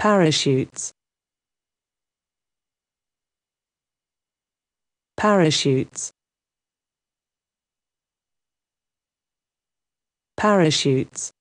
parachutes parachutes parachutes